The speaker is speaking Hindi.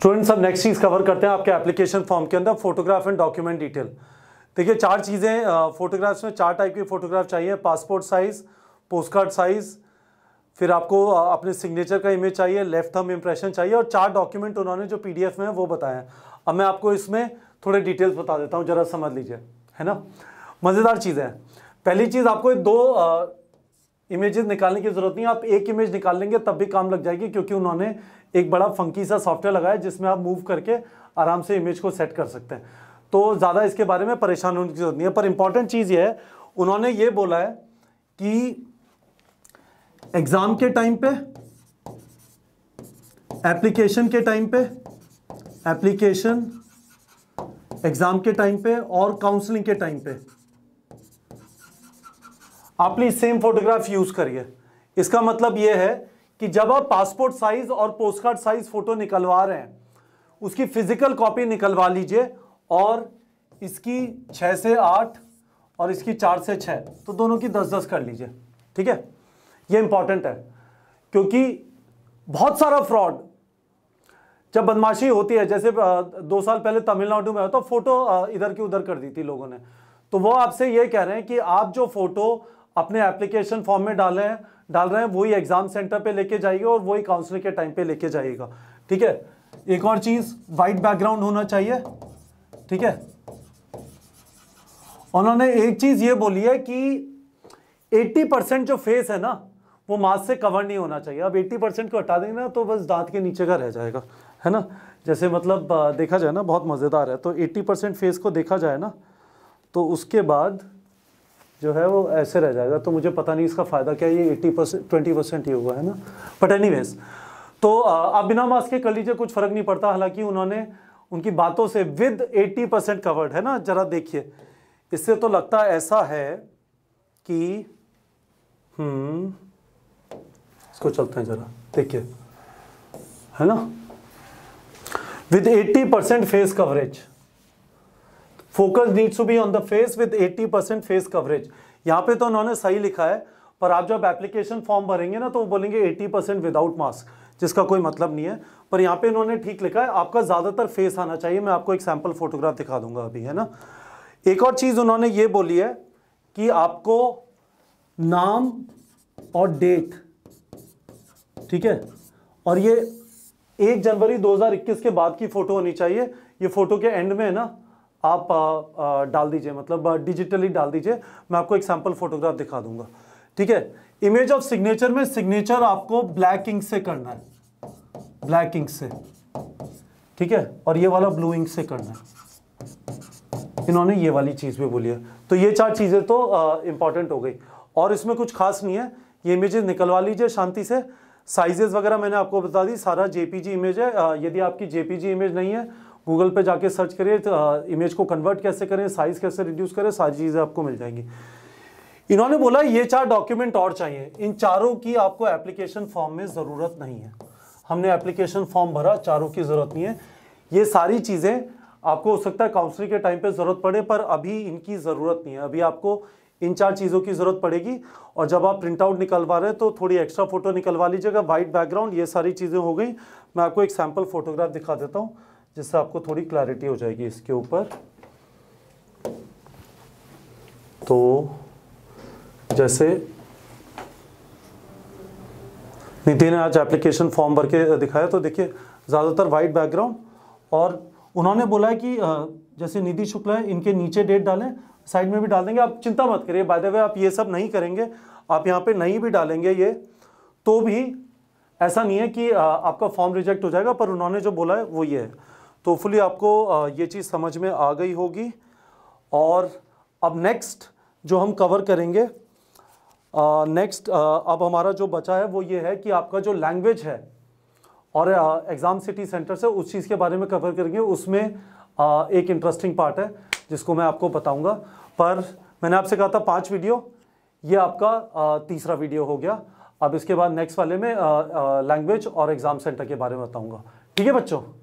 स्टूडेंट्स हम नेक्स्ट चीज़ कवर करते हैं आपके एप्लीकेशन फॉर्म के अंदर फोटोग्राफ एंड डॉक्यूमेंट डिटेल देखिए चार चीज़ें फोटोग्राफ्स में चार टाइप की फ़ोटोग्राफ चाहिए passport size post card size फिर आपको अपने सिग्नेचर का इमेज चाहिए लेफ्ट थर्म इंप्रेशन चाहिए और चार डॉक्यूमेंट उन्होंने जो पी में है वो बताए हैं अब मैं आपको इसमें थोड़े डिटेल्स बता देता हूँ ज़रा समझ लीजिए है ना मज़ेदार चीज़ें हैं पहली चीज़ आपको दो इमेजेस निकालने की ज़रूरत नहीं आप एक इमेज निकाल लेंगे तब भी काम लग जाएगी क्योंकि उन्होंने एक बड़ा फंकी सा सॉफ्टवेयर लगाया जिसमें आप मूव करके आराम से इमेज को सेट कर सकते हैं तो ज़्यादा इसके बारे में परेशान होने की जरूरत नहीं है पर इंपॉर्टेंट चीज़ ये है उन्होंने ये बोला है कि एग्ज़ाम के टाइम पे एप्लीकेशन के टाइम पे एप्लीकेशन एग्ज़ाम के टाइम पे और काउंसलिंग के टाइम पे आपने सेम फोटोग्राफ यूज करिए इसका मतलब यह है कि जब आप पासपोर्ट साइज और पोस्ट कार्ड साइज फोटो निकलवा रहे हैं उसकी फिजिकल कॉपी निकलवा लीजिए और इसकी छः से आठ और इसकी चार से छः तो दोनों की दस दस कर लीजिए ठीक है ये इंपॉर्टेंट है क्योंकि बहुत सारा फ्रॉड जब बदमाशी होती है जैसे दो साल पहले तमिलनाडु में होता तो फोटो इधर की उधर कर दी थी लोगों ने तो वो आपसे ये कह रहे हैं कि आप जो फोटो अपने एप्लीकेशन फॉर्म में डाले हैं डाल रहे हैं वही एग्जाम सेंटर पे लेके जाइएगा और वही काउंसलिंग के टाइम पे लेके जाइएगा ठीक है एक और चीज वाइट बैकग्राउंड होना चाहिए ठीक है उन्होंने एक चीज ये बोली है कि 80 परसेंट जो फेस है ना वो मास्क से कवर नहीं होना चाहिए अब 80 परसेंट को हटा देंगे ना तो बस दांत के नीचे का रह जाएगा है ना जैसे मतलब देखा जाए ना बहुत मज़ेदार है तो एट्टी फेस को देखा जाए ना तो उसके बाद जो है वो ऐसे रह जाएगा तो मुझे पता नहीं इसका फ़ायदा क्या ये एट्टी परसेंट ट्वेंटी परसेंट ही हुआ है ना बट एनीवेज तो आप बिना मास्क के कर लीजिए कुछ फ़र्क नहीं पड़ता हालांकि उन्होंने उनकी बातों से विद 80 परसेंट कवर्ड है ना जरा देखिए इससे तो लगता ऐसा है कि हम्म इसको चलते हैं जरा देखिए है ना with 80 percent face coverage focus needs to be on the face with 80 percent face coverage यहाँ पे तो उन्होंने सही लिखा है पर आप जब एप्लीकेशन फॉर्म भरेंगे ना तो वो बोलेंगे 80 परसेंट विदाउट मास्क जिसका कोई मतलब नहीं है पर यहाँ पे इन्होंने ठीक लिखा है आपका ज़्यादातर फेस आना चाहिए मैं आपको एक सैम्पल फोटोग्राफ दिखा दूंगा अभी है ना एक और चीज़ उन्होंने ये बोली है कि आपको नाम और डेट ठीक है और ये एक जनवरी 2021 के बाद की फ़ोटो होनी चाहिए ये फ़ोटो के एंड में है ना आप आ, आ, डाल दीजिए मतलब डिजिटली डाल दीजिए मैं आपको एक सैम्पल फोटोग्राफ दिखा दूंगा ठीक है इमेज ऑफ सिग्नेचर में सिग्नेचर आपको ब्लैक इंक से करना है ब्लैक इंक से ठीक है और ये वाला ब्लू इंक से करना है इन्होंने ये वाली चीज़ भी बोली है तो ये चार चीज़ें तो इंपॉर्टेंट हो गई और इसमें कुछ खास नहीं है ये इमेजेस निकलवा लीजिए शांति से साइजेस वगैरह मैंने आपको बता दी सारा जेपीजी इमेज है यदि आपकी जेपीजी इमेज नहीं है गूगल पे जाके सर्च करिए तो, इमेज को कन्वर्ट कैसे करें साइज़ कैसे रिड्यूस करें सारी चीज़ें आपको मिल जाएंगी इन्होंने बोला ये चार डॉक्यूमेंट और चाहिए इन चारों की आपको एप्लीकेशन फॉर्म में ज़रूरत नहीं है हमने एप्लीकेशन फॉर्म भरा चारों की ज़रूरत नहीं है ये सारी चीज़ें आपको हो सकता है काउंसलिंग के टाइम पे ज़रूरत पड़े पर अभी इनकी ज़रूरत नहीं है अभी आपको इन चार चीज़ों की ज़रूरत पड़ेगी और जब आप प्रिंट आउट निकलवा रहे हैं तो थोड़ी एक्स्ट्रा फोटो निकलवा लीजिएगा वाइट बैकग्राउंड ये सारी चीज़ें हो गई मैं आपको एक सैम्पल फोटोग्राफ दिखा देता हूँ जिससे आपको थोड़ी क्लैरिटी हो जाएगी इसके ऊपर तो जैसे नीति ने आज एप्लीकेशन फॉर्म भर के दिखाया तो देखिए ज़्यादातर वाइट बैकग्राउंड और उन्होंने बोला कि जैसे निधि शुक्ला है इनके नीचे डेट डालें साइड में भी डाल देंगे आप चिंता मत करिए बाय द वे आप ये सब नहीं करेंगे आप यहाँ पे नहीं भी डालेंगे ये तो भी ऐसा नहीं है कि आपका फॉर्म रिजेक्ट हो जाएगा पर उन्होंने जो बोला है वो ये है तो फुली आपको ये चीज़ समझ में आ गई होगी और अब नेक्स्ट जो हम कवर करेंगे नेक्स्ट अब हमारा जो बचा है वो ये है कि आपका जो लैंग्वेज है और एग्ज़ाम सिटी सेंटर से उस चीज़ के बारे में कवर करेंगे उसमें एक इंटरेस्टिंग पार्ट है जिसको मैं आपको बताऊंगा पर मैंने आपसे कहा था पांच वीडियो ये आपका तीसरा वीडियो हो गया अब इसके बाद नेक्स्ट वाले में लैंग्वेज और एग्ज़ाम सेंटर के बारे में बताऊँगा ठीक है बच्चों